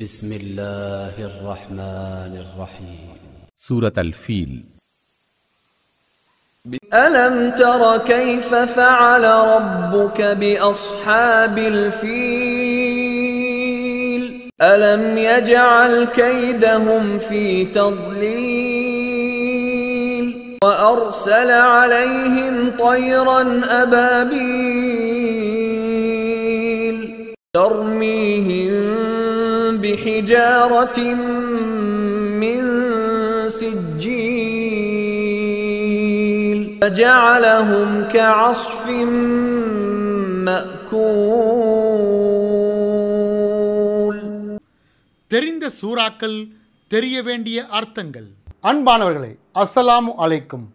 بسم الله الرحمن الرحيم سورة الفيل ألم تر كيف فعل ربك بأصحاب الفيل ألم يجعل كيدهم في تضليل وأرسل عليهم طيرا أبابيل ترميهم بحجارة من سجيل فجعلهم كعصف مأكول தெரிந்த சூறாக்கள் தெரிய வேண்டிய அர்த்தங்கள் அன்பானவர்களே அஸ்ஸலாமு அலைக்கும்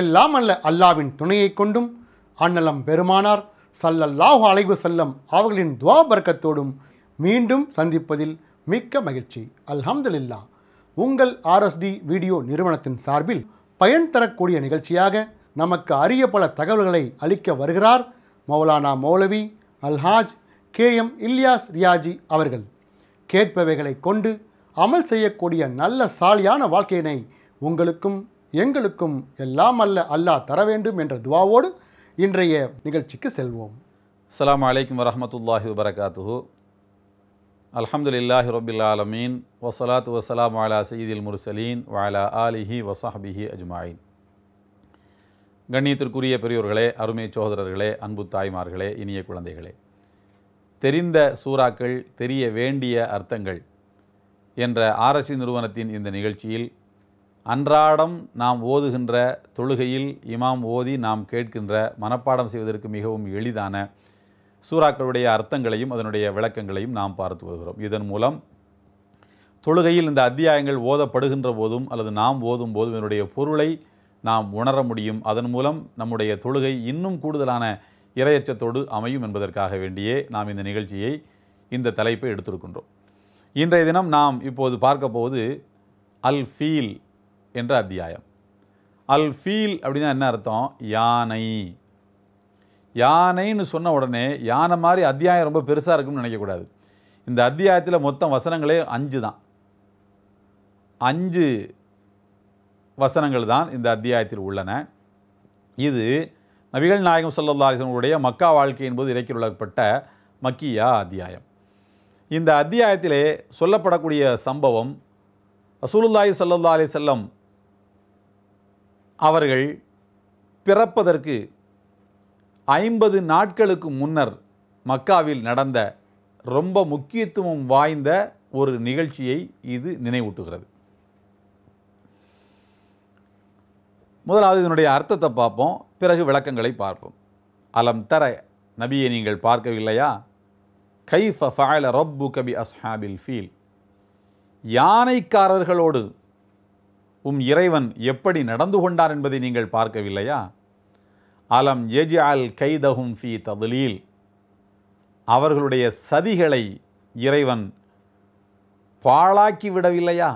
எல்லாம் அல்ல அல்லாவின் துணையை கொண்டும் அன்னலம் பெருமானார் சல்லல்லாஹு அலைவு செல்லம் அவர்களின் துவாபர்க்கத்தோடும் மீண்டும் சந்திப்பதில் மிக்க மகிழ்ச்சி அல்ஹம்துலில்லா உங்கள் ஆர்எஸ்டி வீடியோ நிறுவனத்தின் சார்பில் பயன் தரக்கூடிய நிகழ்ச்சியாக நமக்கு அரிய பல தகவல்களை அளிக்க வருகிறார் மௌலானா மௌலவி அல்ஹாஜ் கே எம் இல்லியாஸ் ரியாஜி அவர்கள் கேட்பவைகளை கொண்டு அமல் செய்யக்கூடிய நல்ல சாலியான வாழ்க்கையினை உங்களுக்கும் எங்களுக்கும் எல்லாம் அல்ல அல்லாஹ் தர வேண்டும் என்ற துவாவோடு இன்றைய நிகழ்ச்சிக்கு செல்வோம் அலாம் வரமத்துல்லாஹி வரகாத்துஹூ அலமதுல்லாஹி ரொபில் ஆலமீன் வசலாத்து வசலாம் வாலா சயீதில் முர்சலீன் வாலா ஆலிஹி வசாஹிஹி அஜ்மாயின் கண்ணியத்திற்குரிய பெரியோர்களே அருமை சோதரர்களே அன்பு தாய்மார்களே இனிய குழந்தைகளே தெரிந்த சூறாக்கள் தெரிய வேண்டிய அர்த்தங்கள் என்ற ஆர்எஸ்சி நிறுவனத்தின் இந்த நிகழ்ச்சியில் அன்றாடம் நாம் ஓதுகின்ற தொழுகையில் இமாம் ஓதி நாம் கேட்கின்ற மனப்பாடம் செய்வதற்கு மிகவும் எளிதான சூறாக்களுடைய அர்த்தங்களையும் அதனுடைய விளக்கங்களையும் நாம் பார்த்து வருகிறோம் இதன் மூலம் தொழுகையில் இந்த அத்தியாயங்கள் ஓதப்படுகின்ற போதும் அல்லது நாம் ஓதும் போதும் இதனுடைய பொருளை நாம் உணர முடியும் அதன் மூலம் நம்முடைய தொழுகை இன்னும் கூடுதலான இரையச்சத்தோடு அமையும் என்பதற்காக வேண்டியே நாம் இந்த நிகழ்ச்சியை இந்த தலைப்பை எடுத்திருக்கின்றோம் இன்றைய தினம் நாம் இப்போது பார்க்க போவது அல் ஃபீல் என்ற அத்தியாயம் அல் ஃபீல் அப்படின்னா என்ன அர்த்தம் யானை யானைன்னு சொன்ன உடனே யானை மாதிரி அத்தியாயம் ரொம்ப பெருசாக இருக்கும்னு நினைக்கக்கூடாது இந்த அத்தியாயத்தில் மொத்தம் வசனங்களே அஞ்சு தான் அஞ்சு வசனங்கள் தான் இந்த அத்தியாயத்தில் உள்ளன இது நபிகள் நாயகம் சல்லா அலிஸ்வனுடைய மக்கா வாழ்க்கையின் போது உள்ளப்பட்ட மக்கியா அத்தியாயம் இந்த அத்தியாயத்திலே சொல்லப்படக்கூடிய சம்பவம் ரசூலுல்லாஹி சல்லா அலி செல்லம் அவர்கள் பிறப்பதற்கு ஐம்பது நாட்களுக்கு முன்னர் மக்காவில் நடந்த ரொம்ப முக்கியத்துவம் வாய்ந்த ஒரு நிகழ்ச்சியை இது நினைவூட்டுகிறது முதலாவது இதனுடைய அர்த்தத்தை பார்ப்போம் பிறகு விளக்கங்களை பார்ப்போம் அலம் தர நபியை நீங்கள் பார்க்கவில்லையா கைஃப ஃபாயல ரப்பு கபி அஸ்ஹாபில் ஃபீல் யானைக்காரர்களோடு உம் இறைவன் எப்படி நடந்து கொண்டார் என்பதை நீங்கள் பார்க்கவில்லையா அலம் எஜ் அல் கைதஹும் ஃபி ததுலீல் அவர்களுடைய சதிகளை இறைவன் பாழாக்கிவிடவில்லையா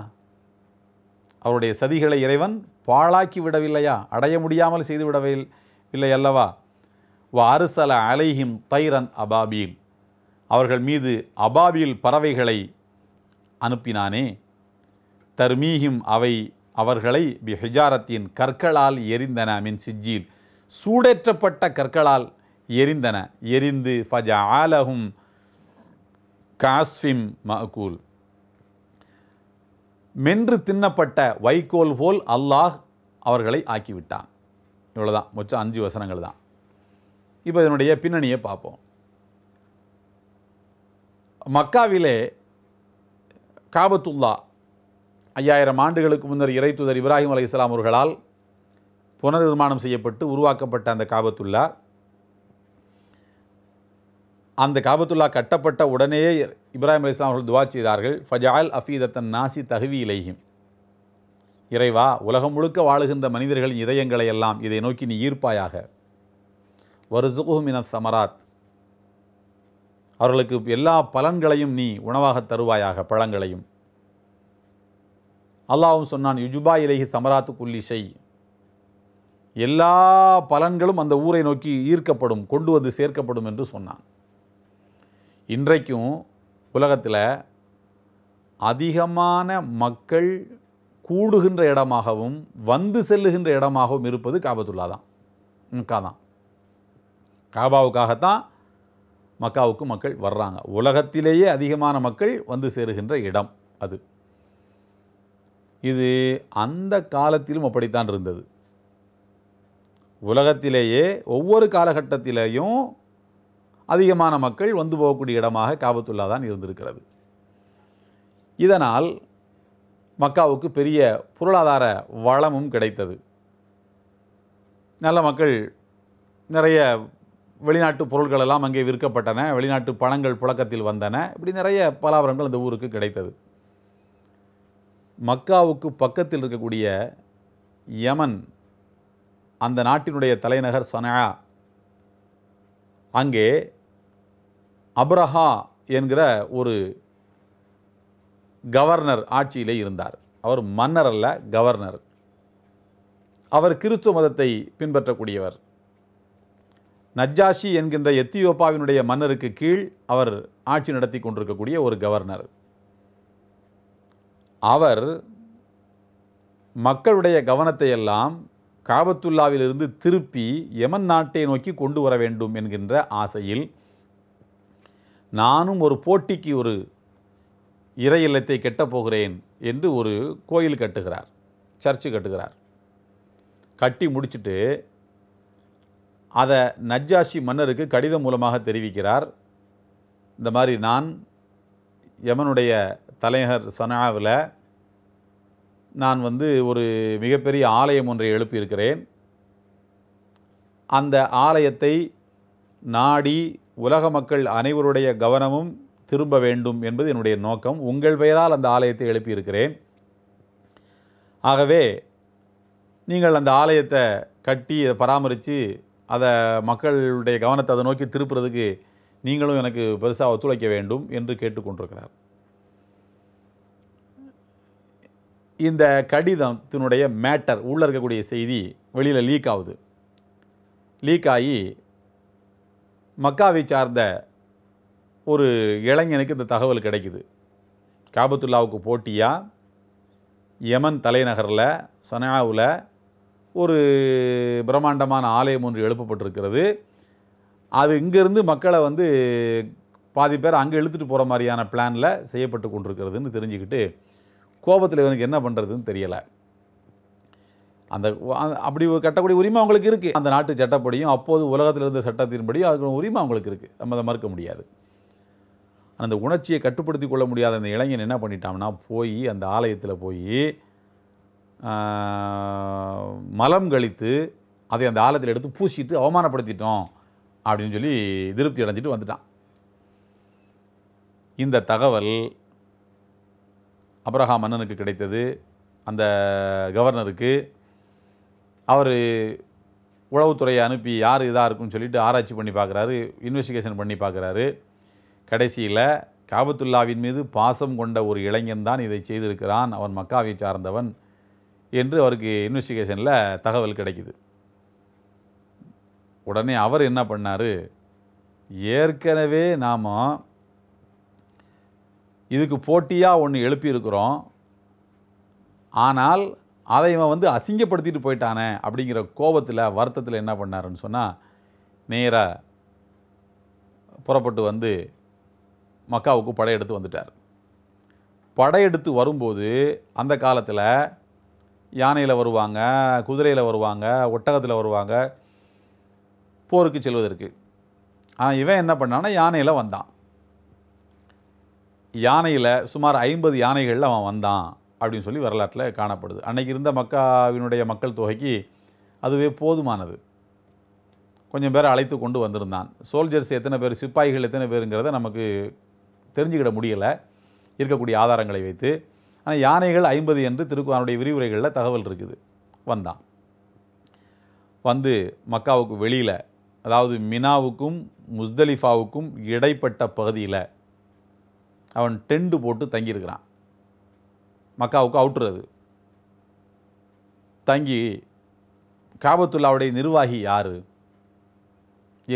அவருடைய சதிகளை இறைவன் பாழாக்கி விடவில்லையா அடைய முடியாமல் செய்துவிடவில் இல்லை அல்லவா வ அருசல அலைஹிம் தைரன் அபாபீல் அவர்கள் மீது அபாபீல் பறவைகளை அனுப்பினானே தர்மீகிம் அவை அவர்களை பிஹிஜாரத்தின் கற்களால் எரிந்தன மின் சிஜீல் சூடேற்றப்பட்ட கற்களால் எரிந்தன எரிந்து ஃபஜ ஆலஹும் காஸ்ஃபிம் மகூல் மென்று தின்னப்பட்ட வைகோல் போல் அல்லாஹ் அவர்களை ஆக்கிவிட்டான் இவ்வளோதான் மொச்சம் அஞ்சு வசனங்கள் தான் இப்போ இதனுடைய பின்னணியை பார்ப்போம் மக்காவிலே காபத்துல்லா ஐயாயிரம் ஆண்டுகளுக்கு முன்னர் இறைத்துதர் இப்ராஹிம் அலி இஸ்லாம் அவர்களால் புனர்நிர்மாணம் செய்யப்பட்டு உருவாக்கப்பட்ட அந்த காபத்துல்லா அந்த காபத்துல்லா கட்டப்பட்ட உடனே இப்ராஹிம் அலி இஸ்லாம் அவர்கள் துவா செய்தார்கள் ஃபஜால் அஃபீதத்தன் நாசி தகுவி இலையும் இறைவா உலகம் முழுக்க வாழுகின்ற மனிதர்களின் இதயங்களை எல்லாம் இதை நோக்கி நீ ஈர்ப்பாயாக வருசுகுமின சமராத் அவர்களுக்கு எல்லா பலன்களையும் நீ உணவாக தருவாயாக பழங்களையும் அல்லாவும் சொன்னான் யுஜுபா இலகி சமராத்து செய் எல்லா பலன்களும் அந்த ஊரை நோக்கி ஈர்க்கப்படும் கொண்டு வந்து சேர்க்கப்படும் என்று சொன்னான் இன்றைக்கும் உலகத்தில் அதிகமான மக்கள் கூடுகின்ற இடமாகவும் வந்து செல்லுகின்ற இடமாகவும் இருப்பது காபத்துல்லா தான் மக்கா தான் காபாவுக்காகத்தான் மக்காவுக்கு மக்கள் வர்றாங்க உலகத்திலேயே அதிகமான மக்கள் வந்து சேருகின்ற இடம் அது இது அந்த காலத்திலும் அப்படித்தான் இருந்தது உலகத்திலேயே ஒவ்வொரு காலகட்டத்திலேயும் அதிகமான மக்கள் வந்து போகக்கூடிய இடமாக காபத்துல்லா தான் இருந்திருக்கிறது இதனால் மக்காவுக்கு பெரிய பொருளாதார வளமும் கிடைத்தது நல்ல மக்கள் நிறைய வெளிநாட்டு பொருட்கள் எல்லாம் அங்கே விற்கப்பட்டன வெளிநாட்டு பணங்கள் புழக்கத்தில் வந்தன இப்படி நிறைய பலாவரங்கள் அந்த ஊருக்கு கிடைத்தது மக்காவுக்கு பக்கத்தில் இருக்கக்கூடிய யமன் அந்த நாட்டினுடைய தலைநகர் சனா அங்கே அப்ரஹா என்கிற ஒரு கவர்னர் ஆட்சியிலே இருந்தார் அவர் மன்னர் அல்ல கவர்னர் அவர் கிறிஸ்துவ மதத்தை பின்பற்றக்கூடியவர் நஜ்ஜாஷி என்கின்ற எத்தியோப்பாவினுடைய மன்னருக்கு கீழ் அவர் ஆட்சி நடத்தி கொண்டிருக்கக்கூடிய ஒரு கவர்னர் அவர் மக்களுடைய கவனத்தை எல்லாம் காபத்துல்லாவிலிருந்து திருப்பி யமன் நாட்டை நோக்கி கொண்டு வர வேண்டும் என்கின்ற ஆசையில் நானும் ஒரு போட்டிக்கு ஒரு இறை இல்லத்தை கெட்டப் போகிறேன் என்று ஒரு கோயில் கட்டுகிறார் சர்ச்சு கட்டுகிறார் கட்டி முடிச்சுட்டு அதை நஜ்ஜாஷி மன்னருக்கு கடிதம் மூலமாக தெரிவிக்கிறார் இந்த மாதிரி நான் யமனுடைய தலைநகர் சனாவில் நான் வந்து ஒரு மிகப்பெரிய ஆலயம் ஒன்றை எழுப்பியிருக்கிறேன் அந்த ஆலயத்தை நாடி உலக மக்கள் அனைவருடைய கவனமும் திரும்ப வேண்டும் என்பது என்னுடைய நோக்கம் உங்கள் பெயரால் அந்த ஆலயத்தை எழுப்பியிருக்கிறேன் ஆகவே நீங்கள் அந்த ஆலயத்தை கட்டி அதை பராமரித்து அதை மக்களுடைய கவனத்தை அதை நோக்கி திருப்புறதுக்கு நீங்களும் எனக்கு பெருசாக ஒத்துழைக்க வேண்டும் என்று கேட்டுக்கொண்டிருக்கிறார் இந்த கடிதத்தினுடைய மேட்டர் உள்ளே இருக்கக்கூடிய செய்தி வெளியில் லீக் ஆகுது லீக் ஆகி மக்காவை சார்ந்த ஒரு இளைஞனுக்கு இந்த தகவல் கிடைக்குது காபத்துல்லாவுக்கு போட்டியாக யமன் தலைநகரில் சனாவில் ஒரு பிரம்மாண்டமான ஆலயம் ஒன்று எழுப்பப்பட்டிருக்கிறது அது இங்கேருந்து மக்களை வந்து பாதி பேர் அங்கே இழுத்துட்டு போகிற மாதிரியான பிளானில் செய்யப்பட்டு கொண்டிருக்கிறதுன்னு தெரிஞ்சுக்கிட்டு கோபத்தில் இவனுக்கு என்ன பண்ணுறதுன்னு தெரியலை அந்த அப்படி கட்டக்கூடிய உரிமை அவங்களுக்கு இருக்குது அந்த நாட்டு சட்டப்படியும் அப்போது உலகத்தில் இருந்த சட்டத்தின்படியும் அதுக்கு உரிமை அவங்களுக்கு இருக்குது நம்ம அதை மறுக்க முடியாது அந்த உணர்ச்சியை கட்டுப்படுத்தி கொள்ள முடியாத அந்த இளைஞன் என்ன பண்ணிட்டான்னா போய் அந்த ஆலயத்தில் போய் மலம் கழித்து அதை அந்த ஆலயத்தில் எடுத்து பூசிட்டு அவமானப்படுத்திட்டோம் அப்படின்னு சொல்லி திருப்தி அடைஞ்சிட்டு வந்துட்டான் இந்த தகவல் அப்ரஹாம் மன்னனுக்கு கிடைத்தது அந்த கவர்னருக்கு அவர் உளவுத்துறையை அனுப்பி யார் இதாக இருக்குன்னு சொல்லிட்டு ஆராய்ச்சி பண்ணி பார்க்குறாரு இன்வெஸ்டிகேஷன் பண்ணி பார்க்குறாரு கடைசியில் காபத்துல்லாவின் மீது பாசம் கொண்ட ஒரு இளைஞன் தான் இதை செய்திருக்கிறான் அவன் மக்காவை சார்ந்தவன் என்று அவருக்கு இன்வெஸ்டிகேஷனில் தகவல் கிடைக்குது உடனே அவர் என்ன பண்ணார் ஏற்கனவே நாம் இதுக்கு போட்டியாக ஒன்று எழுப்பியிருக்கிறோம் ஆனால் அதை இவன் வந்து அசிங்கப்படுத்திட்டு போயிட்டானே அப்படிங்கிற கோபத்தில் வருத்தத்தில் என்ன பண்ணாருன்னு சொன்னால் நேராக புறப்பட்டு வந்து மக்காவுக்கு படையெடுத்து வந்துட்டார் படையெடுத்து வரும்போது அந்த காலத்தில் யானையில் வருவாங்க குதிரையில் வருவாங்க ஒட்டகத்தில் வருவாங்க போருக்கு செல்வதற்கு ஆனால் இவன் என்ன பண்ணான்னா யானையில் வந்தான் யானையில் சுமார் ஐம்பது யானைகளில் அவன் வந்தான் அப்படின்னு சொல்லி வரலாற்றில் காணப்படுது அன்றைக்கி இருந்த மக்காவினுடைய மக்கள் தொகைக்கு அதுவே போதுமானது கொஞ்சம் பேரை அழைத்து கொண்டு வந்திருந்தான் சோல்ஜர்ஸ் எத்தனை பேர் சிப்பாய்கள் எத்தனை பேருங்கிறத நமக்கு தெரிஞ்சுக்கிட முடியலை இருக்கக்கூடிய ஆதாரங்களை வைத்து ஆனால் யானைகள் ஐம்பது என்று திருக்குவானுடைய விரிவுரைகளில் தகவல் இருக்குது வந்தான் வந்து மக்காவுக்கு வெளியில் அதாவது மினாவுக்கும் முஸ்தலிஃபாவுக்கும் இடைப்பட்ட பகுதியில் அவன் டெண்டு போட்டு தங்கியிருக்கிறான் மக்காவுக்கு அவுட்டுறது தங்கி காபத்துல்லாவுடைய நிர்வாகி யார்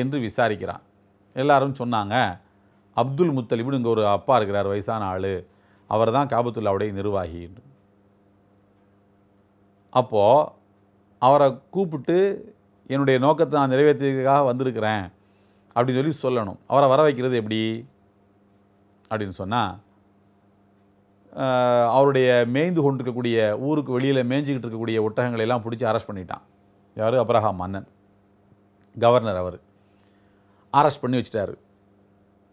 என்று விசாரிக்கிறான் எல்லாரும் சொன்னாங்க அப்துல் முத்தலிபுன்னு இங்கே ஒரு அப்பா இருக்கிறார் வயசான ஆள் அவர் தான் காபத்துல்லாவுடைய நிர்வாகி அப்போது அவரை கூப்பிட்டு என்னுடைய நோக்கத்தை நான் நிறைவேற்றுறதுக்காக வந்திருக்கிறேன் அப்படின்னு சொல்லி சொல்லணும் அவரை வர வைக்கிறது எப்படி அப்படின்னு சொன்னால் அவருடைய மேய்ந்து கொண்டிருக்கக்கூடிய ஊருக்கு வெளியில் மேய்ஞ்சிக்கிட்டு இருக்கக்கூடிய ஒட்டகங்களை எல்லாம் பிடிச்சி அரெஸ்ட் பண்ணிட்டான் யார் அப்ரஹாம் மன்னன் கவர்னர் அவர் அரெஸ்ட் பண்ணி வச்சுட்டாரு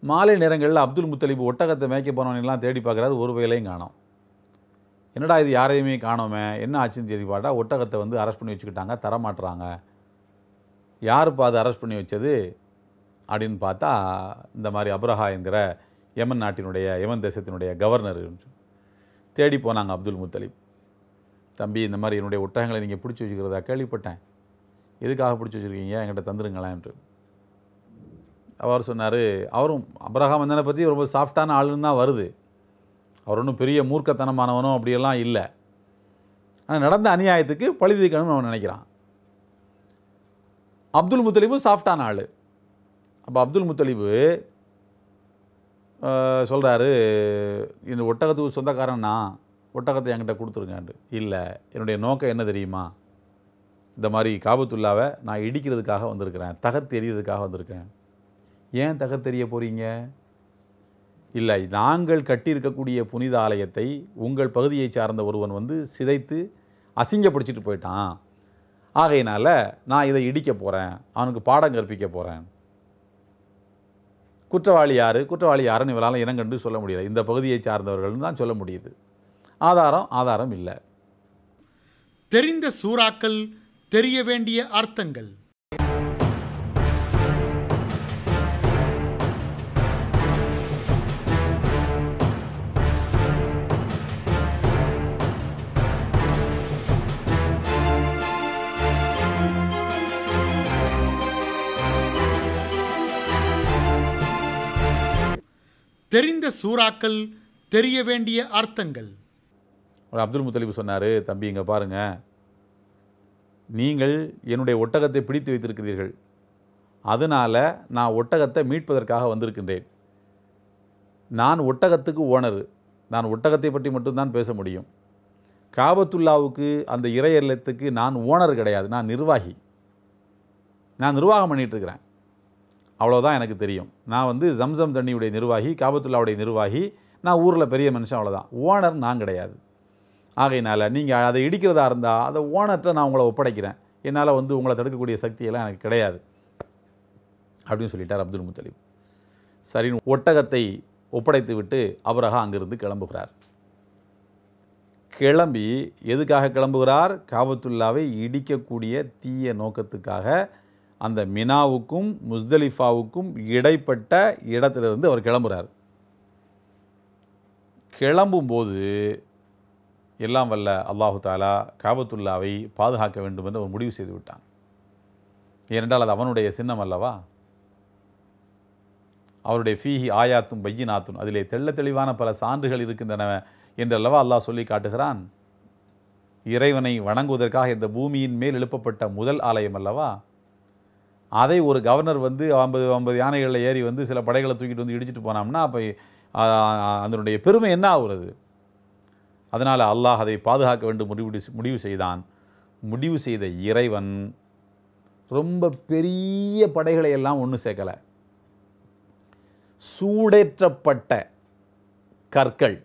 மாலை நேரங்களில் அப்துல் முத்தலீப் ஒட்டகத்தை மேய்க்க போனவனெல்லாம் தேடி பார்க்குறாரு ஒரு வயலையும் காணோம் என்னடா இது யாரையுமே காணோமே என்ன ஆச்சுன்னு தேடி பார்த்தா ஒட்டகத்தை வந்து அரெஸ்ட் பண்ணி வச்சுக்கிட்டாங்க தரமாட்டுறாங்க யாருப்பா அதை அரெஸ்ட் பண்ணி வச்சது அப்படின்னு பார்த்தா இந்த மாதிரி அப்ரஹா என்கிற யமன் நாட்டினுடைய யமன் தேசத்தினுடைய கவர்னர் தேடி போனாங்க அப்துல் முத்தலீப் தம்பி இந்த மாதிரி என்னுடைய ஒட்டகங்களை நீங்கள் பிடிச்சி வச்சுக்கிறதா கேள்விப்பட்டேன் எதுக்காக பிடிச்சி வச்சுருக்கீங்க என்கிட்ட தந்துருங்களேன்ட்டு அவர் சொன்னார் அவரும் அப்ரஹாம் அந்தனை பற்றி ரொம்ப சாஃப்டான ஆளுன்னு தான் வருது அவர் ஒன்றும் பெரிய மூர்க்கத்தனமானவனும் அப்படியெல்லாம் இல்லை ஆனால் நடந்த அநியாயத்துக்கு பழுதிக்கணும்னு அவன் நினைக்கிறான் அப்துல் முத்தலீபும் சாஃப்டான ஆள் அப்போ அப்துல் முத்தலீபு சொல்கிறாரு இந்த ஒட்டகத்துக்கு சொந்தக்காரன் நான் ஒட்டகத்தை என்கிட்ட கொடுத்துருங்கண்டு இல்லை என்னுடைய நோக்கம் என்ன தெரியுமா இந்த மாதிரி காபத்துள்ளாவை நான் இடிக்கிறதுக்காக வந்திருக்கிறேன் தகர்த்தெறியதுக்காக வந்திருக்கேன் ஏன் தகர்த்தெறிய போகிறீங்க இல்லை நாங்கள் கட்டியிருக்கக்கூடிய புனித ஆலயத்தை உங்கள் பகுதியை சார்ந்த ஒருவன் வந்து சிதைத்து பிடிச்சிட்டு போயிட்டான் ஆகையினால் நான் இதை இடிக்க போகிறேன் அவனுக்கு பாடம் கற்பிக்க போகிறேன் குற்றவாளி யார் குற்றவாளி யாருன்னு இவளால் இனங்கண்டு சொல்ல முடியல இந்த பகுதியை சார்ந்தவர்கள்னு தான் சொல்ல முடியுது ஆதாரம் ஆதாரம் இல்லை தெரிந்த சூறாக்கள் தெரிய வேண்டிய அர்த்தங்கள் தெரிந்த சூறாக்கள் தெரிய வேண்டிய அர்த்தங்கள் அப்துல் முத்தலிபு சொன்னார் தம்பி இங்கே பாருங்கள் நீங்கள் என்னுடைய ஒட்டகத்தை பிடித்து வைத்திருக்கிறீர்கள் அதனால் நான் ஒட்டகத்தை மீட்பதற்காக வந்திருக்கின்றேன் நான் ஒட்டகத்துக்கு ஓனர் நான் ஒட்டகத்தை பற்றி மட்டும்தான் பேச முடியும் காபத்துல்லாவுக்கு அந்த இறையல்லத்துக்கு நான் ஓனர் கிடையாது நான் நிர்வாகி நான் நிர்வாகம் பண்ணிகிட்ருக்கிறேன் அவ்வளோதான் எனக்கு தெரியும் நான் வந்து ஜம்சம் தண்ணியுடைய நிர்வாகி காபத்துல்லாவுடைய நிர்வாகி நான் ஊரில் பெரிய மனுஷன் அவ்வளோதான் ஓனர் நான் கிடையாது ஆகையினால் நீங்கள் அதை இடிக்கிறதா இருந்தால் அதை ஓனர்கிட்ட நான் உங்களை ஒப்படைக்கிறேன் என்னால் வந்து உங்களை தடுக்கக்கூடிய சக்தியெல்லாம் எனக்கு கிடையாது அப்படின்னு சொல்லிட்டார் அப்துல் முத்தலீப் சரி ஒட்டகத்தை ஒப்படைத்து விட்டு அவரக அங்கிருந்து கிளம்புகிறார் கிளம்பி எதுக்காக கிளம்புகிறார் காபத்துல்லாவை இடிக்கக்கூடிய தீய நோக்கத்துக்காக அந்த மினாவுக்கும் முஸ்தலிஃபாவுக்கும் இடைப்பட்ட இடத்திலிருந்து அவர் கிளம்புறார் கிளம்பும்போது எல்லாம் வல்ல அல்லாஹு தாலா காபத்துல்லாவை பாதுகாக்க வேண்டும் என்று அவர் முடிவு செய்து விட்டான் ஏனென்றால் அது அவனுடைய சின்னம் அல்லவா அவருடைய ஃபீஹி ஆயாத்தும் பையினாத்தும் அதிலே தெள்ள தெளிவான பல சான்றுகள் இருக்கின்றன என்றல்லவா அல்லாஹ் சொல்லி காட்டுகிறான் இறைவனை வணங்குவதற்காக இந்த பூமியின் மேல் எழுப்பப்பட்ட முதல் ஆலயம் அல்லவா அதை ஒரு கவர்னர் வந்து ஐம்பது ஐம்பது யானைகளில் ஏறி வந்து சில படைகளை தூக்கிட்டு வந்து இடிச்சிட்டு போனோம்னா அப்போ அதனுடைய பெருமை என்ன ஆகுறது அதனால் அல்லாஹ் அதை பாதுகாக்க வேண்டும் முடிவு முடிவு செய்தான் முடிவு செய்த இறைவன் ரொம்ப பெரிய படைகளை எல்லாம் ஒன்றும் சேர்க்கலை சூடேற்றப்பட்ட கற்கள்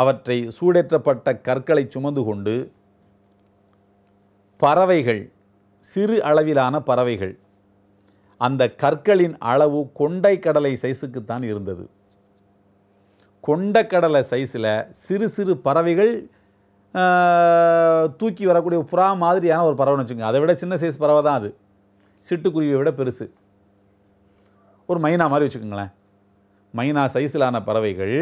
அவற்றை சூடேற்றப்பட்ட கற்களை சுமந்து கொண்டு பறவைகள் சிறு அளவிலான பறவைகள் அந்த கற்களின் அளவு கொண்டை கடலை சைஸுக்குத்தான் இருந்தது கொண்டக்கடலை சைஸில் சிறு சிறு பறவைகள் தூக்கி வரக்கூடிய புறா மாதிரியான ஒரு பறவைன்னு வச்சுக்கோங்க அதை விட சின்ன சைஸ் பறவை தான் அது சிட்டுக்குருவியை விட பெருசு ஒரு மைனா மாதிரி வச்சுக்கோங்களேன் மைனா சைஸிலான பறவைகள்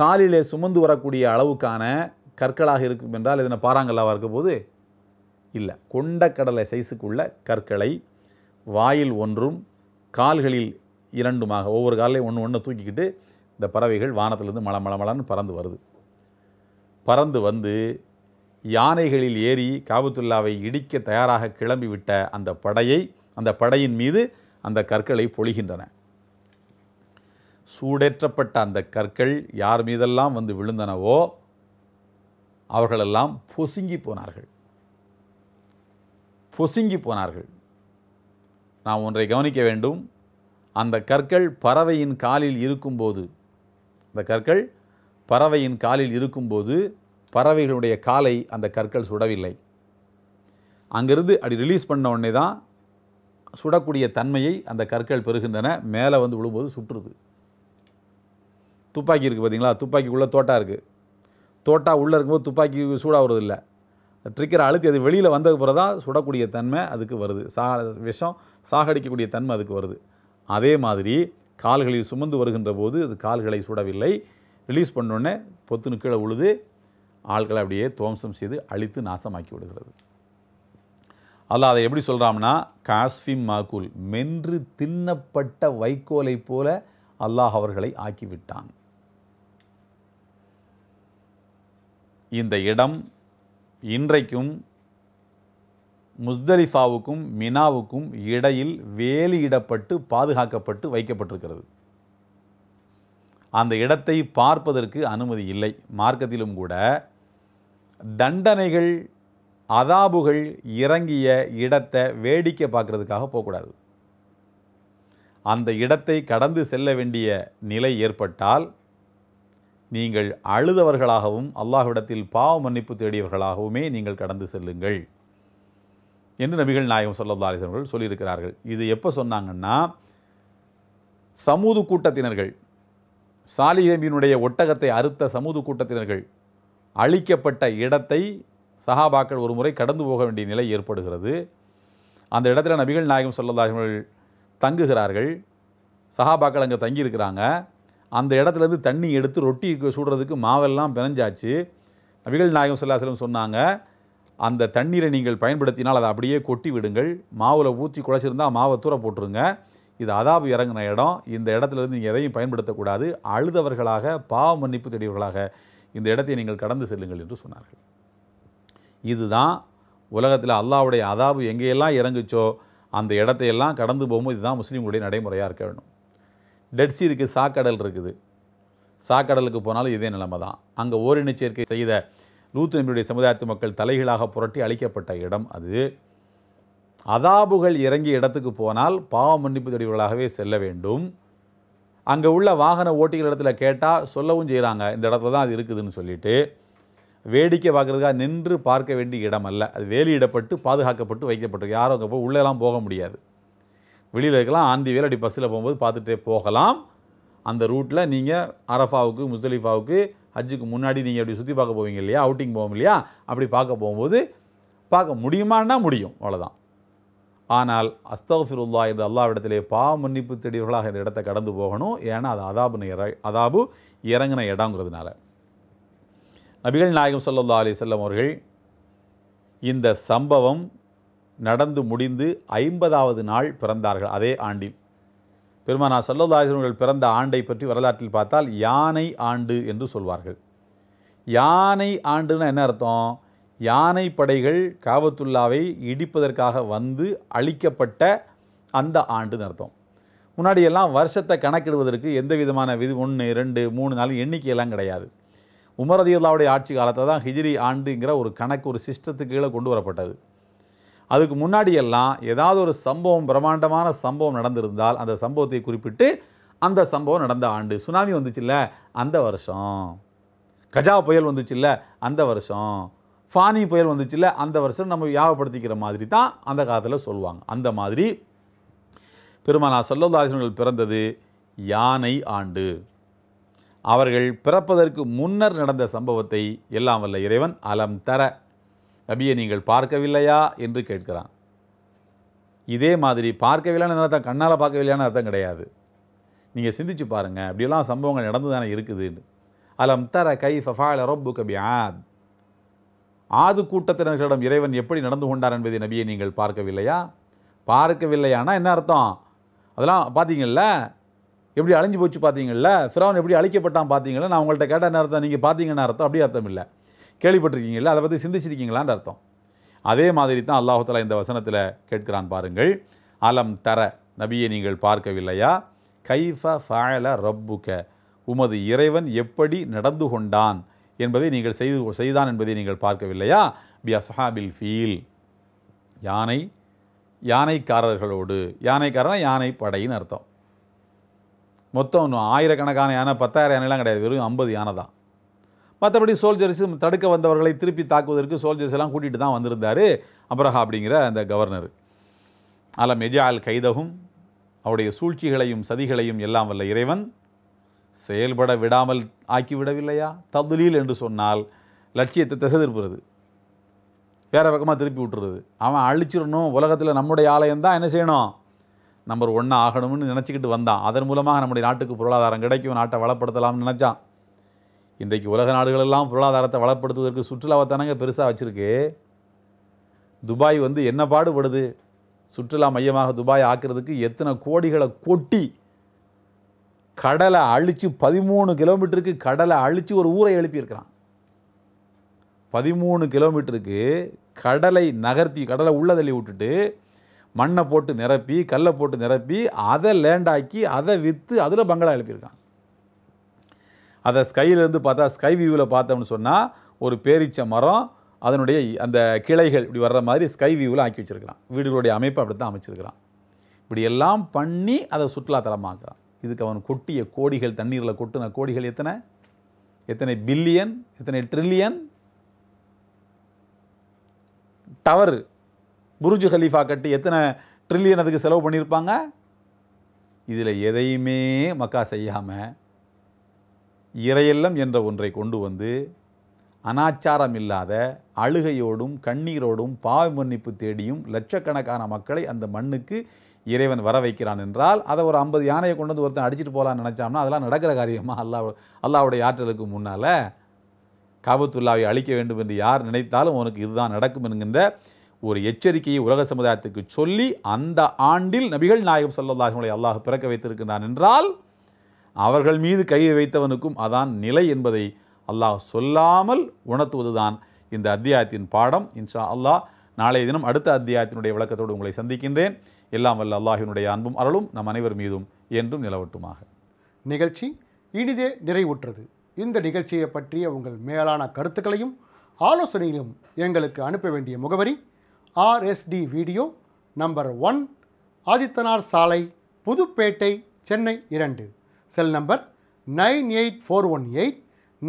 காலிலே சுமந்து வரக்கூடிய அளவுக்கான கற்களாக இருக்கும் என்றால் இதனை பாறாங்கல்லாவாக இருக்கும் போது இல்லை கொண்டக்கடலை சைஸுக்குள்ள கற்களை வாயில் ஒன்றும் கால்களில் இரண்டுமாக ஒவ்வொரு காலையும் ஒன்று ஒன்று தூக்கிக்கிட்டு இந்த பறவைகள் வானத்திலிருந்து மல மலமளன்னு பறந்து வருது பறந்து வந்து யானைகளில் ஏறி காபத்துல்லாவை இடிக்க தயாராக கிளம்பிவிட்ட அந்த படையை அந்த படையின் மீது அந்த கற்களை பொழிகின்றன சூடேற்றப்பட்ட அந்த கற்கள் யார் மீதெல்லாம் வந்து விழுந்தனவோ அவர்களெல்லாம் பொசுங்கி போனார்கள் பொசுங்கி போனார்கள் நாம் ஒன்றை கவனிக்க வேண்டும் அந்த கற்கள் பறவையின் காலில் இருக்கும்போது அந்த கற்கள் பறவையின் காலில் இருக்கும்போது பறவைகளுடைய காலை அந்த கற்கள் சுடவில்லை அங்கிருந்து அப்படி ரிலீஸ் பண்ண உடனே தான் சுடக்கூடிய தன்மையை அந்த கற்கள் பெறுகின்றன மேலே வந்து விழும்போது சுற்றுது துப்பாக்கி இருக்குது பார்த்தீங்களா துப்பாக்கிக்குள்ளே தோட்டா இருக்குது தோட்டா உள்ளே இருக்கும்போது துப்பாக்கி சூடாகிறது இல்லை ட்ரிக்கரை அழுத்தி அது வெளியில் வந்தது பிறகு தான் சுடக்கூடிய தன்மை அதுக்கு வருது சா விஷம் சாகடிக்கக்கூடிய தன்மை அதுக்கு வருது அதே மாதிரி கால்களில் சுமந்து வருகின்ற போது அது கால்களை சுடவில்லை ரிலீஸ் பண்ணோடனே பொத்துனு கீழே உழுது ஆள்களை அப்படியே துவம்சம் செய்து அழித்து நாசமாக்கி விடுகிறது அல்ல அதை எப்படி சொல்கிறாம்னா காஸ்ஃபிம் மாக்குல் மென்று தின்னப்பட்ட வைக்கோலை போல அல்லாஹ் அவர்களை ஆக்கிவிட்டான் இந்த இடம் இன்றைக்கும் முஸ்தலிஃபாவுக்கும் மினாவுக்கும் இடையில் வேலியிடப்பட்டு பாதுகாக்கப்பட்டு வைக்கப்பட்டிருக்கிறது அந்த இடத்தை பார்ப்பதற்கு அனுமதி இல்லை மார்க்கத்திலும் கூட தண்டனைகள் அதாபுகள் இறங்கிய இடத்தை வேடிக்கை பார்க்குறதுக்காக போகக்கூடாது அந்த இடத்தை கடந்து செல்ல வேண்டிய நிலை ஏற்பட்டால் நீங்கள் அழுதவர்களாகவும் அல்லாஹ்விடத்தில் பாவ மன்னிப்பு தேடியவர்களாகவுமே நீங்கள் கடந்து செல்லுங்கள் என்று நபிகள் நாயகம் சொல்லல்லா சொல்லியிருக்கிறார்கள் இது எப்போ சொன்னாங்கன்னா சமூது கூட்டத்தினர்கள் சாலிஹேமியினுடைய ஒட்டகத்தை அறுத்த சமூது கூட்டத்தினர்கள் அழிக்கப்பட்ட இடத்தை சஹாபாக்கள் ஒரு முறை கடந்து போக வேண்டிய நிலை ஏற்படுகிறது அந்த இடத்துல நபிகள் நாயகம் சொல்லல்லாஹர்கள் தங்குகிறார்கள் சஹாபாக்கள் அங்கே தங்கியிருக்கிறாங்க அந்த இடத்துலேருந்து தண்ணி எடுத்து ரொட்டி சுடுறதுக்கு மாவெல்லாம் பிணைஞ்சாச்சு நபிகள் நாயகம் செல்லாசலம் சொன்னாங்க அந்த தண்ணீரை நீங்கள் பயன்படுத்தினால் அதை அப்படியே கொட்டி விடுங்கள் மாவில் ஊற்றி குழச்சிருந்தால் மாவை தூர போட்டுருங்க இது அதாபு இறங்கின இடம் இந்த இடத்துலேருந்து நீங்கள் எதையும் பயன்படுத்தக்கூடாது அழுதவர்களாக பாவ மன்னிப்பு தேடியவர்களாக இந்த இடத்தை நீங்கள் கடந்து செல்லுங்கள் என்று சொன்னார்கள் இதுதான் உலகத்தில் அல்லாவுடைய அதாபு எங்கேயெல்லாம் இறங்குச்சோ அந்த இடத்தையெல்லாம் கடந்து போகும்போது இதுதான் முஸ்லீம்களுடைய நடைமுறையாக இருக்க வேணும் டெட்சி இருக்குது சாக்கடல் இருக்குது சாக்கடலுக்கு போனாலும் இதே நிலைமை தான் அங்கே ஓரினச் சேர்க்கை செய்த லூத்து நபியுடைய சமுதாயத்து மக்கள் தலைகளாக புரட்டி அழிக்கப்பட்ட இடம் அது அதாபுகள் இறங்கிய இடத்துக்கு போனால் பாவ மன்னிப்பு தெளிவுகளாகவே செல்ல வேண்டும் அங்கே உள்ள வாகன ஓட்டிகள் இடத்துல கேட்டால் சொல்லவும் செய்கிறாங்க இந்த இடத்துல தான் அது இருக்குதுன்னு சொல்லிட்டு வேடிக்கை பார்க்குறதுக்காக நின்று பார்க்க வேண்டிய இடம் அல்ல அது வேலியிடப்பட்டு பாதுகாக்கப்பட்டு வைக்கப்பட்டிருக்கு யாரும் அங்கே போய் உள்ளெல்லாம் போக முடியாது வெளியில் இருக்கலாம் ஆந்தி வேலை அப்படி பஸ்ஸில் போகும்போது பார்த்துட்டே போகலாம் அந்த ரூட்டில் நீங்கள் அரஃபாவுக்கு முஸ்தலிஃபாவுக்கு ஹஜ்ஜுக்கு முன்னாடி நீங்கள் அப்படி சுற்றி பார்க்க போவீங்க இல்லையா அவுட்டிங் போவோம் இல்லையா அப்படி பார்க்க போகும்போது பார்க்க முடியுமான்னா முடியும் அவ்வளோதான் ஆனால் அஸ்தஃபிருல்லா என்று அல்லாவிடத்திலே பா மன்னிப்பு தேடியவர்களாக இந்த இடத்த கடந்து போகணும் ஏன்னா அது அதாபு அதாபு இறங்கின இடங்கிறதுனால நபிகள் நாயகம் சொல்லல்லா அலி செல்லம் அவர்கள் இந்த சம்பவம் நடந்து முடிந்து ஐம்பதாவது நாள் பிறந்தார்கள் அதே ஆண்டில் பெருமானா சல்லதாசனங்கள் பிறந்த ஆண்டை பற்றி வரலாற்றில் பார்த்தால் யானை ஆண்டு என்று சொல்வார்கள் யானை ஆண்டுன்னா என்ன அர்த்தம் யானை படைகள் காவத்துல்லாவை இடிப்பதற்காக வந்து அழிக்கப்பட்ட அந்த ஆண்டுன்னு அர்த்தம் முன்னாடியெல்லாம் வருஷத்தை கணக்கிடுவதற்கு எந்த விதமான விதி ஒன்று ரெண்டு மூணு நாலு எண்ணிக்கையெல்லாம் கிடையாது உமரதியுல்லாவுடைய ஆட்சி காலத்தை தான் ஹிஜிரி ஆண்டுங்கிற ஒரு கணக்கு ஒரு சிஸ்டத்துக்கு கீழே கொண்டு வரப்பட்டது அதுக்கு முன்னாடியெல்லாம் ஏதாவது ஒரு சம்பவம் பிரம்மாண்டமான சம்பவம் நடந்திருந்தால் அந்த சம்பவத்தை குறிப்பிட்டு அந்த சம்பவம் நடந்த ஆண்டு சுனாமி வந்துச்சுல்ல அந்த வருஷம் கஜா புயல் வந்துச்சுல்ல அந்த வருஷம் ஃபானி புயல் வந்துச்சுல்ல அந்த வருஷம் நம்ம யாபப்படுத்திக்கிற மாதிரி தான் அந்த காலத்தில் சொல்லுவாங்க அந்த மாதிரி பெருமானா சொல்லதாசனங்கள் பிறந்தது யானை ஆண்டு அவர்கள் பிறப்பதற்கு முன்னர் நடந்த சம்பவத்தை எல்லாம் வல்ல இறைவன் அலம் தர நபியை நீங்கள் பார்க்கவில்லையா என்று கேட்கிறான் இதே மாதிரி பார்க்கவில்லைன்னு அர்த்தம் கண்ணால் பார்க்கவில்லையான அர்த்தம் கிடையாது நீங்கள் சிந்திச்சு பாருங்கள் அப்படியெல்லாம் சம்பவங்கள் நடந்து தானே இருக்குதுன்னு அலம் தர கை ஃபஃபால ரொப்பு கபி ஆத் ஆது கூட்டத்தினர்களிடம் இறைவன் எப்படி நடந்து கொண்டார் என்பதை நபியை நீங்கள் பார்க்கவில்லையா பார்க்கவில்லையானா என்ன அர்த்தம் அதெல்லாம் பார்த்தீங்கள்ல எப்படி அழிஞ்சு போச்சு பார்த்தீங்கள்ல ஃபிரான் எப்படி அழிக்கப்பட்டான் பார்த்தீங்களா நான் உங்கள்கிட்ட கேட்ட என்ன அர்த்தம் நீங்கள் பார்த்தீங்கன்னா அர்த்தம் அப்படியே அர்த்தம் இல்லை கேள்விப்பட்டிருக்கீங்களா அதை பற்றி சிந்திச்சிருக்கீங்களான்னு அர்த்தம் அதே மாதிரி தான் அல்லாஹாலா இந்த வசனத்தில் கேட்கிறான் பாருங்கள் அலம் தர நபியை நீங்கள் பார்க்கவில்லையா கைஃப ரப்புக உமது இறைவன் எப்படி நடந்து கொண்டான் என்பதை நீங்கள் செய்து செய்தான் என்பதை நீங்கள் பார்க்கவில்லையா பி அஸ்ஹாபில் ஃபீல் யானை யானைக்காரர்களோடு யானைக்காரனா யானை படையின்னு அர்த்தம் மொத்தம் ஒன்று ஆயிரக்கணக்கான யானை பத்தாயிரம் யானைலாம் கிடையாது வெறும் ஐம்பது யானை தான் மற்றபடி சோல்ஜர்ஸ் தடுக்க வந்தவர்களை திருப்பி தாக்குவதற்கு சோல்ஜர்ஸ் எல்லாம் கூட்டிகிட்டு தான் வந்திருந்தார் அப்ரஹா அப்படிங்கிற அந்த கவர்னர் அலம் மெஜால் கைதகும் அவருடைய சூழ்ச்சிகளையும் சதிகளையும் எல்லாம் வல்ல இறைவன் செயல்பட விடாமல் ஆக்கிவிடவில்லையா ததுலீல் என்று சொன்னால் லட்சியத்தை திசை திருப்புறது வேறு பக்கமாக திருப்பி விட்டுறது அவன் அழிச்சிடணும் உலகத்தில் நம்முடைய ஆலயம் தான் என்ன செய்யணும் நம்பர் ஒன்றாக ஆகணும்னு நினச்சிக்கிட்டு வந்தான் அதன் மூலமாக நம்முடைய நாட்டுக்கு பொருளாதாரம் கிடைக்கும் நாட்டை வளப்படுத்தலாம்னு நினச்சான் இன்றைக்கு உலக நாடுகளெல்லாம் பொருளாதாரத்தை வளப்படுத்துவதற்கு சுற்றுலாவை தானங்க பெருசாக வச்சுருக்கு துபாய் வந்து என்ன பாடுபடுது சுற்றுலா மையமாக துபாய் ஆக்கிறதுக்கு எத்தனை கோடிகளை கொட்டி கடலை அழித்து பதிமூணு கிலோமீட்டருக்கு கடலை அழித்து ஒரு ஊரை எழுப்பியிருக்கிறான் பதிமூணு கிலோமீட்டருக்கு கடலை நகர்த்தி கடலை உள்ள தள்ளி விட்டுட்டு மண்ணை போட்டு நிரப்பி கல்லை போட்டு நிரப்பி அதை லேண்டாக்கி அதை விற்று அதில் பங்களா எழுப்பியிருக்கான் அதை ஸ்கையிலேருந்து பார்த்தா ஸ்கை வியூவில் பார்த்தோம்னு சொன்னால் ஒரு பேரிச்ச மரம் அதனுடைய அந்த கிளைகள் இப்படி வர்ற மாதிரி ஸ்கை வியூவில் ஆக்கி வச்சுருக்கிறான் வீடுகளுடைய அமைப்பை அப்படி தான் அமைச்சிருக்கிறான் இப்படி எல்லாம் பண்ணி அதை சுற்றுலாத்தலமாக்குறான் இதுக்கு அவன் கொட்டிய கோடிகள் தண்ணீரில் கொட்டின கோடிகள் எத்தனை எத்தனை பில்லியன் எத்தனை ட்ரில்லியன் டவர் புருஜு ஹலீஃபா கட்டி எத்தனை ட்ரில்லியன் அதுக்கு செலவு பண்ணியிருப்பாங்க இதில் எதையுமே மக்கா செய்யாமல் இறையெல்லாம் என்ற ஒன்றை கொண்டு வந்து அனாச்சாரம் இல்லாத அழுகையோடும் கண்ணீரோடும் பாவ மன்னிப்பு தேடியும் லட்சக்கணக்கான மக்களை அந்த மண்ணுக்கு இறைவன் வர வைக்கிறான் என்றால் அதை ஒரு ஐம்பது யானையை கொண்டு வந்து ஒருத்தன் அடிச்சுட்டு போகலான்னு நினச்சாம்னா அதெல்லாம் நடக்கிற காரியமாக அல்லா அல்லாவுடைய ஆற்றலுக்கு முன்னால் காபத்துல்லாவை அழிக்க வேண்டும் என்று யார் நினைத்தாலும் உனக்கு இதுதான் நடக்கும் என்கின்ற ஒரு எச்சரிக்கையை உலக சமுதாயத்துக்கு சொல்லி அந்த ஆண்டில் நபிகள் நாயகம் சொல்லல்லாஹ் அல்லாஹ் பிறக்க வைத்திருக்கிறான் என்றால் அவர்கள் மீது கையை வைத்தவனுக்கும் அதான் நிலை என்பதை அல்லாஹ் சொல்லாமல் உணர்த்துவதுதான் இந்த அத்தியாயத்தின் பாடம் இன்ஷா அல்லாஹ் நாளைய தினம் அடுத்த அத்தியாயத்தினுடைய விளக்கத்தோடு உங்களை சந்திக்கின்றேன் எல்லாம் வல்ல அல்லாஹினுடைய அன்பும் அருளும் நம் அனைவர் மீதும் என்றும் நிலவட்டுமாக நிகழ்ச்சி இனிதே நிறைவுற்றது இந்த நிகழ்ச்சியை பற்றிய உங்கள் மேலான கருத்துக்களையும் ஆலோசனையிலும் எங்களுக்கு அனுப்ப வேண்டிய முகவரி RST video number one Adithanar சாலை புதுப்பேட்டை சென்னை இரண்டு cell number nine eight four one eight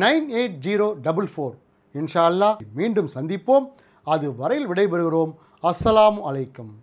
nine eight zero double four இன்ஷா அல்லா மீண்டும் சந்திப்போம் அது வரையில் விடைபெறுகிறோம் அஸ்ஸலாம் அலைக்கும்